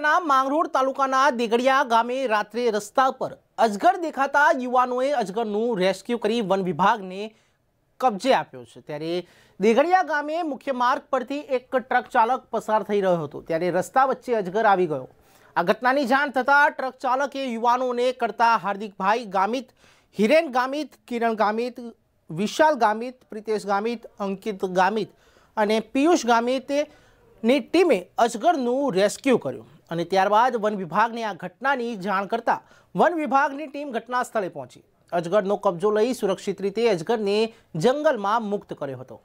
મહારાષ્ટ્રના માંગરોળ તાલુકાના દેગડિયા ગામે રાત્રે રસ્તા પર અજગર દેખાતા યુવાનોએ અજગરનું રેસ્ક્યુ કરી વન વિભાગને કબજે આપ્યો છે ત્યારે દેગડિયા ગામે મુખ્ય માર્ગ પરથી એક ટ્રક ચાલક પસાર થઈ રહ્યો હતો ત્યારે રસ્તા વચ્ચે અજગર આવી ગયો આ ઘટનાની જાણ થતાં ટ્રક ચાલકે યુવાનોને કરતા હાર્દિકભાઈ ગામિત હિરેન ગામિત કિરણ ગામિત વિશાલ ગામિત પ્રિતેશ ગામિત અંકિત ગામિત અને પિયુષ ગામિતે ની ટીમે અજગરનું રેસ્ક્યુ કર્યું અને ત્યારબાદ વન વિભાગને આ ઘટનાની જાણ કરતાં વન વિભાગની ટીમ ઘટના સ્થળે પહોંચી અજગરનો કબજો લઈ સુરક્ષિત રીતે અજગરને જંગલમાં મુક્ત કર્યો હતો